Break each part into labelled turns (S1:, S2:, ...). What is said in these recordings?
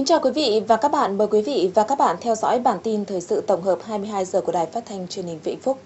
S1: Kính chào quý vị và các bạn. Mời quý vị và các bạn theo dõi bản tin thời sự tổng hợp 22 giờ của Đài Phát thanh Truyền hình Vĩnh Phúc.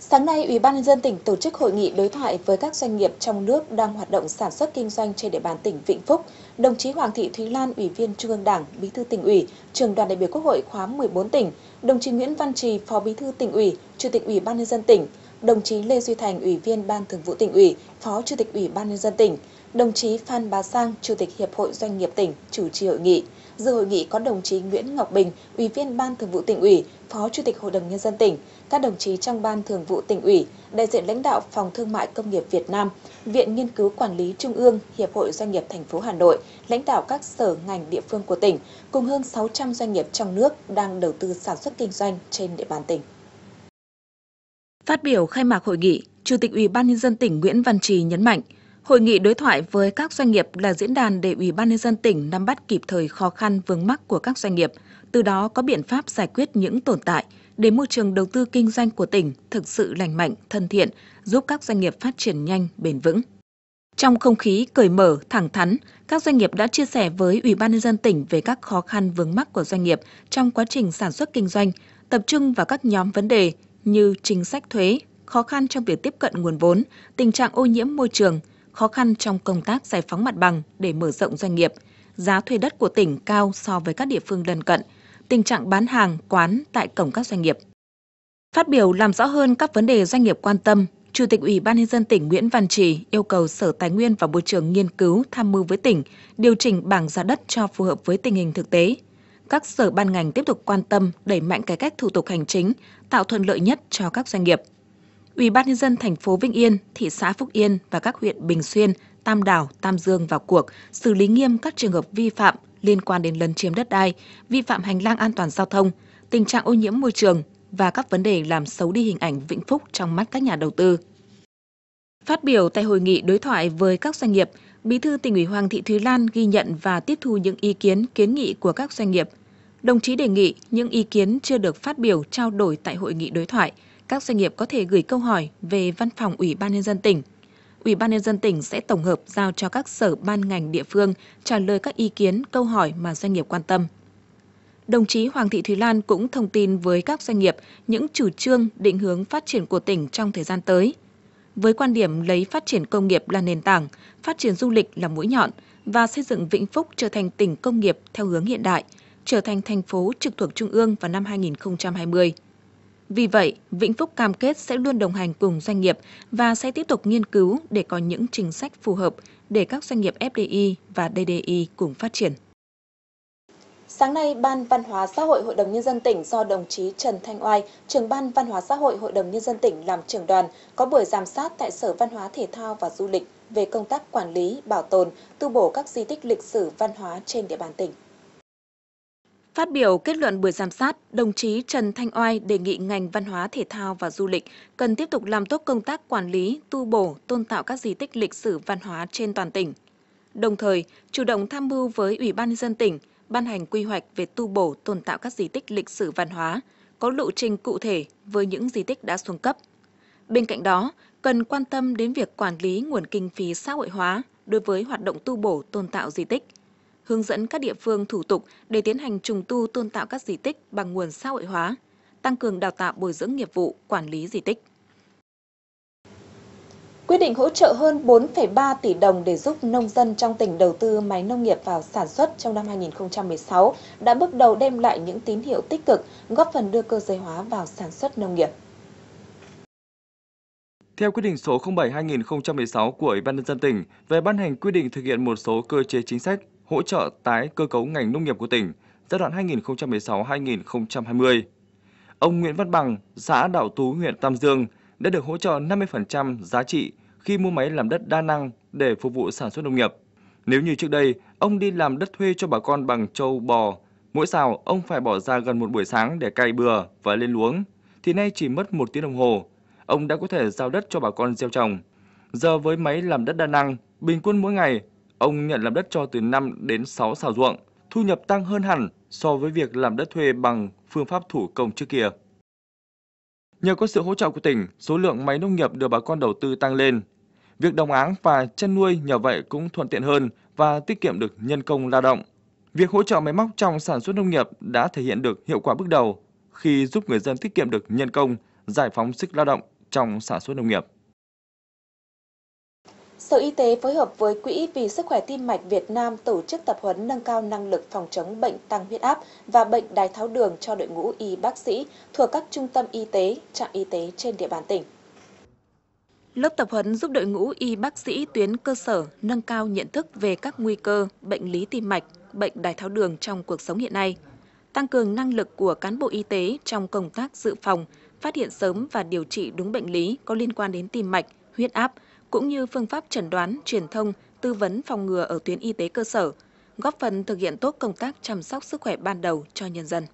S1: Sáng nay, Ủy ban nhân dân tỉnh tổ chức hội nghị đối thoại với các doanh nghiệp trong nước đang hoạt động sản xuất kinh doanh trên địa bàn tỉnh Vĩnh Phúc. Đồng chí Hoàng Thị Thúy Lan, Ủy viên Trung ương Đảng, Bí thư tỉnh ủy, Trường đoàn đại biểu Quốc hội khóa 14 tỉnh, đồng chí Nguyễn Văn Trì, Phó Bí thư tỉnh ủy, Chủ tịch Ủy ban nhân dân tỉnh, đồng chí Lê Duy Thành, Ủy viên Ban Thường vụ tỉnh ủy, Phó Chủ tịch Ủy ban nhân dân tỉnh, đồng chí Phan Bá Sang, Chủ tịch Hiệp hội Doanh nghiệp tỉnh chủ trì hội nghị. Dự hội nghị có đồng chí Nguyễn Ngọc Bình, Ủy viên Ban Thường vụ tỉnh ủy, Phó Chủ tịch Hội đồng nhân dân tỉnh, các đồng chí trong Ban Thường vụ tỉnh ủy, đại diện lãnh đạo Phòng Thương mại Công nghiệp Việt Nam, Viện Nghiên cứu Quản lý Trung ương, Hiệp hội Doanh nghiệp thành phố Hà Nội, lãnh đạo các sở ngành địa phương của tỉnh, cùng hơn 600 doanh nghiệp trong nước đang đầu tư sản xuất kinh doanh trên địa bàn tỉnh. Phát biểu khai mạc hội nghị, Chủ tịch Ủy ban nhân dân tỉnh Nguyễn Văn Trì nhấn mạnh, hội nghị đối thoại với các doanh nghiệp là diễn đàn để Ủy ban nhân dân tỉnh nắm bắt kịp thời khó khăn vướng mắc của các doanh nghiệp, từ đó có biện pháp giải quyết những tồn tại để môi trường đầu tư kinh doanh của tỉnh thực sự lành mạnh, thân thiện, giúp các doanh nghiệp phát triển nhanh, bền vững. Trong không khí cởi mở, thẳng thắn, các doanh nghiệp đã chia sẻ với Ủy ban nhân dân tỉnh về các khó khăn vướng mắc của doanh nghiệp trong quá trình sản xuất kinh doanh, tập trung vào các nhóm vấn đề như chính sách thuế, khó khăn trong việc tiếp cận nguồn vốn, tình trạng ô nhiễm môi trường, khó khăn trong công tác giải phóng mặt bằng để mở rộng doanh nghiệp, giá thuê đất của tỉnh cao so với các địa phương lân cận, tình trạng bán hàng quán tại cổng các doanh nghiệp. Phát biểu làm rõ hơn các vấn đề doanh nghiệp quan tâm, Chủ tịch Ủy ban nhân dân tỉnh Nguyễn Văn Trì yêu cầu Sở Tài nguyên và Môi trường nghiên cứu tham mưu với tỉnh điều chỉnh bảng giá đất cho phù hợp với tình hình thực tế, các sở ban ngành tiếp tục quan tâm đẩy mạnh cải cách thủ tục hành chính, tạo thuận lợi nhất cho các doanh nghiệp. Ủy ban nhân dân thành phố Vĩnh Yên, thị xã Phúc Yên và các huyện Bình Xuyên, Tam Đảo, Tam Dương vào cuộc xử lý nghiêm các trường hợp vi phạm liên quan đến lấn chiếm đất đai, vi phạm hành lang an toàn giao thông, tình trạng ô nhiễm môi trường và các vấn đề làm xấu đi hình ảnh Vĩnh Phúc trong mắt các nhà đầu tư. Phát biểu tại hội nghị đối thoại với các doanh nghiệp, Bí thư tỉnh ủy Hoàng Thị Thúy Lan ghi nhận và tiếp thu những ý kiến kiến nghị của các doanh nghiệp Đồng chí đề nghị những ý kiến chưa được phát biểu trao đổi tại hội nghị đối thoại, các doanh nghiệp có thể gửi câu hỏi về Văn phòng Ủy ban nhân dân tỉnh. Ủy ban nhân dân tỉnh sẽ tổng hợp giao cho các sở ban ngành địa phương trả lời các ý kiến, câu hỏi mà doanh nghiệp quan tâm. Đồng chí Hoàng Thị Thúy Lan cũng thông tin với các doanh nghiệp những chủ trương, định hướng phát triển của tỉnh trong thời gian tới. Với quan điểm lấy phát triển công nghiệp là nền tảng, phát triển du lịch là mũi nhọn và xây dựng Vĩnh Phúc trở thành tỉnh công nghiệp theo hướng hiện đại – trở thành thành phố trực thuộc Trung ương vào năm 2020. Vì vậy, Vĩnh Phúc cam kết sẽ luôn đồng hành cùng doanh nghiệp và sẽ tiếp tục nghiên cứu để có những chính sách phù hợp để các doanh nghiệp FDI và DDI cùng phát triển. Sáng nay, Ban Văn hóa Xã hội Hội đồng Nhân dân tỉnh do đồng chí Trần Thanh Oai, trưởng Ban Văn hóa Xã hội Hội đồng Nhân dân tỉnh làm trưởng đoàn, có buổi giám sát tại Sở Văn hóa Thể thao và Du lịch về công tác quản lý, bảo tồn, tu bổ các di tích lịch sử văn hóa trên địa bàn tỉnh. Phát biểu kết luận buổi giám sát, đồng chí Trần Thanh Oai đề nghị ngành văn hóa thể thao và du lịch cần tiếp tục làm tốt công tác quản lý, tu bổ, tôn tạo các di tích lịch sử văn hóa trên toàn tỉnh. Đồng thời, chủ động tham mưu với Ủy ban nhân dân tỉnh ban hành quy hoạch về tu bổ, tôn tạo các di tích lịch sử văn hóa, có lộ trình cụ thể với những di tích đã xuống cấp. Bên cạnh đó, cần quan tâm đến việc quản lý nguồn kinh phí xã hội hóa đối với hoạt động tu bổ, tôn tạo di tích – hướng dẫn các địa phương thủ tục để tiến hành trùng tu tôn tạo các di tích bằng nguồn xã hội hóa, tăng cường đào tạo bồi dưỡng nghiệp vụ quản lý di tích. Quyết định hỗ trợ hơn 4,3 tỷ đồng để giúp nông dân trong tỉnh đầu tư máy nông nghiệp vào sản xuất trong năm 2016 đã bước đầu đem lại những tín hiệu tích cực, góp phần đưa cơ giới hóa vào sản xuất nông nghiệp.
S2: Theo quyết định số 07/2016 của Ủy ban nhân dân tỉnh về ban hành quy định thực hiện một số cơ chế chính sách hỗ trợ tái cơ cấu ngành nông nghiệp của tỉnh giai đoạn 2016-2020. Ông Nguyễn Văn Bằng, xã Đạo Tú, huyện Tam Dương đã được hỗ trợ 50% giá trị khi mua máy làm đất đa năng để phục vụ sản xuất nông nghiệp. Nếu như trước đây, ông đi làm đất thuê cho bà con bằng trâu bò, mỗi xào ông phải bỏ ra gần một buổi sáng để cày bừa và lên luống, thì nay chỉ mất một tiếng đồng hồ, ông đã có thể giao đất cho bà con gieo trồng. Giờ với máy làm đất đa năng, bình quân mỗi ngày Ông nhận làm đất cho từ 5 đến 6 xào ruộng, thu nhập tăng hơn hẳn so với việc làm đất thuê bằng phương pháp thủ công trước kia. Nhờ có sự hỗ trợ của tỉnh, số lượng máy nông nghiệp được bà con đầu tư tăng lên. Việc đồng áng và chăn nuôi nhờ vậy cũng thuận tiện hơn và tiết kiệm được nhân công lao động. Việc hỗ trợ máy móc trong sản xuất nông nghiệp đã thể hiện được hiệu quả bước đầu khi giúp người dân tiết kiệm được nhân công, giải phóng sức lao động trong sản xuất nông nghiệp.
S1: Sở Y tế phối hợp với Quỹ vì sức khỏe tim mạch Việt Nam tổ chức tập huấn nâng cao năng lực phòng chống bệnh tăng huyết áp và bệnh đái tháo đường cho đội ngũ y bác sĩ thuộc các trung tâm y tế, trạm y tế trên địa bàn tỉnh. Lớp tập huấn giúp đội ngũ y bác sĩ tuyến cơ sở nâng cao nhận thức về các nguy cơ bệnh lý tim mạch, bệnh đái tháo đường trong cuộc sống hiện nay, tăng cường năng lực của cán bộ y tế trong công tác dự phòng, phát hiện sớm và điều trị đúng bệnh lý có liên quan đến tim mạch, huyết áp – cũng như phương pháp chẩn đoán, truyền thông, tư vấn phòng ngừa ở tuyến y tế cơ sở, góp phần thực hiện tốt công tác chăm sóc sức khỏe ban đầu cho nhân dân.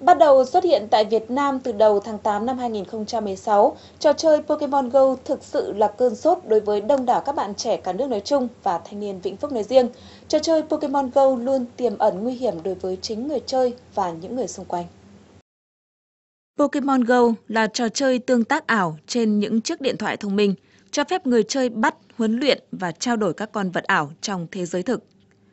S1: Bắt đầu xuất hiện tại Việt Nam từ đầu tháng 8 năm 2016, trò chơi Pokemon Go thực sự là cơn sốt đối với đông đảo các bạn trẻ cả nước nói chung và thanh niên Vĩnh Phúc nói riêng. Trò chơi Pokemon Go luôn tiềm ẩn nguy hiểm đối với chính người chơi và những người xung quanh. Pokemon Go là trò chơi tương tác ảo trên những chiếc điện thoại thông minh, cho phép người chơi bắt, huấn luyện và trao đổi các con vật ảo trong thế giới thực.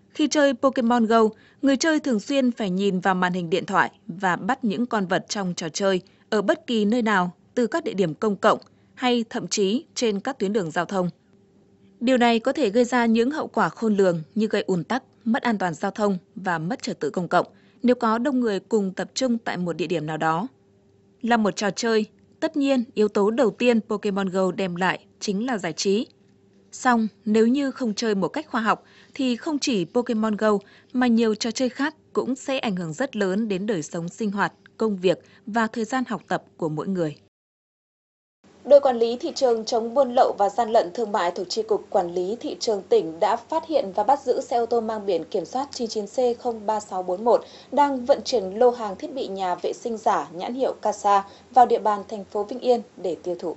S1: Khi chơi Pokemon Go, người chơi thường xuyên phải nhìn vào màn hình điện thoại và bắt những con vật trong trò chơi ở bất kỳ nơi nào, từ các địa điểm công cộng hay thậm chí trên các tuyến đường giao thông. Điều này có thể gây ra những hậu quả khôn lường như gây ùn tắc, mất an toàn giao thông và mất trật tự công cộng nếu có đông người cùng tập trung tại một địa điểm nào đó là một trò chơi, tất nhiên yếu tố đầu tiên Pokemon Go đem lại chính là giải trí. Song, nếu như không chơi một cách khoa học thì không chỉ Pokemon Go mà nhiều trò chơi khác cũng sẽ ảnh hưởng rất lớn đến đời sống sinh hoạt, công việc và thời gian học tập của mỗi người đội quản lý thị trường chống buôn lậu và gian lận thương mại thuộc tri cục quản lý thị trường tỉnh đã phát hiện và bắt giữ xe ô tô mang biển kiểm soát 99C03641 đang vận chuyển lô hàng thiết bị nhà vệ sinh giả nhãn hiệu Casa vào địa bàn thành phố Vĩnh Yên để tiêu thụ.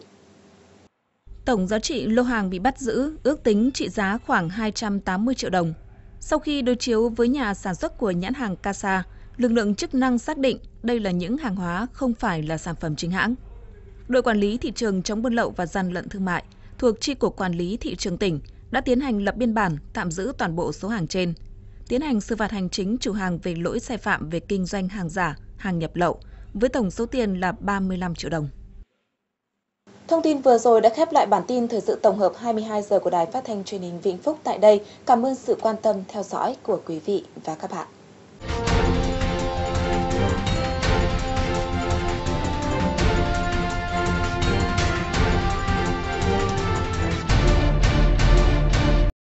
S1: Tổng giá trị lô hàng bị bắt giữ ước tính trị giá khoảng 280 triệu đồng. Sau khi đối chiếu với nhà sản xuất của nhãn hàng Casa, lực lượng chức năng xác định đây là những hàng hóa không phải là sản phẩm chính hãng đội quản lý thị trường chống buôn lậu và gian lận thương mại thuộc tri cục Quản lý thị trường tỉnh đã tiến hành lập biên bản tạm giữ toàn bộ số hàng trên, tiến hành xử phạt hành chính chủ hàng về lỗi sai phạm về kinh doanh hàng giả, hàng nhập lậu với tổng số tiền là 35 triệu đồng. Thông tin vừa rồi đã khép lại bản tin thời sự tổng hợp 22 giờ của Đài Phát thanh Truyền hình Vĩnh Phúc tại đây. Cảm ơn sự quan tâm theo dõi của quý vị và các bạn.